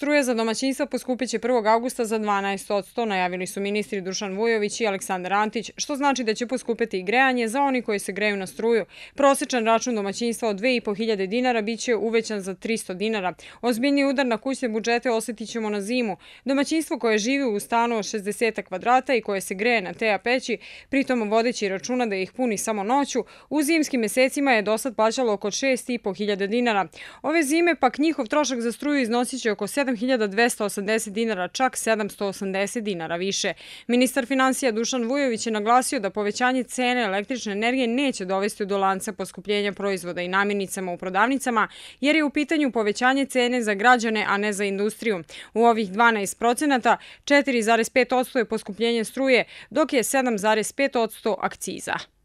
struja za domaćinstva poskupit će 1. augusta za 12 od 100, najavili su ministri Dušan Vujović i Aleksandar Antić, što znači da će poskupiti i grejanje za oni koji se greju na struju. Prosečan račun domaćinstva od 2.500 dinara bit će uvećan za 300 dinara. Ozbiljni udar na kućne budžete osjetit ćemo na zimu. Domaćinstvo koje živi u stanu od 60 kvadrata i koje se greje na teja peći, pritom vodeći računa da ih puni samo noću, u zimskim mesecima je dosad plaćalo oko 6.500 dinara. Ove zime pak njihov trošak za struju iznosit će oko 7.280 dinara, čak 780 dinara više. Ministar financija Dušan Vujović je naglasio da povećanje cene električne energije neće dovesti do lanca poskupljenja proizvoda i namirnicama u prodavnicama, jer je u pitanju povećanje cene za građane, a ne za industriju. U ovih 12 procenata 4,5% je poskupljenje struje, dok je 7,5% akciza.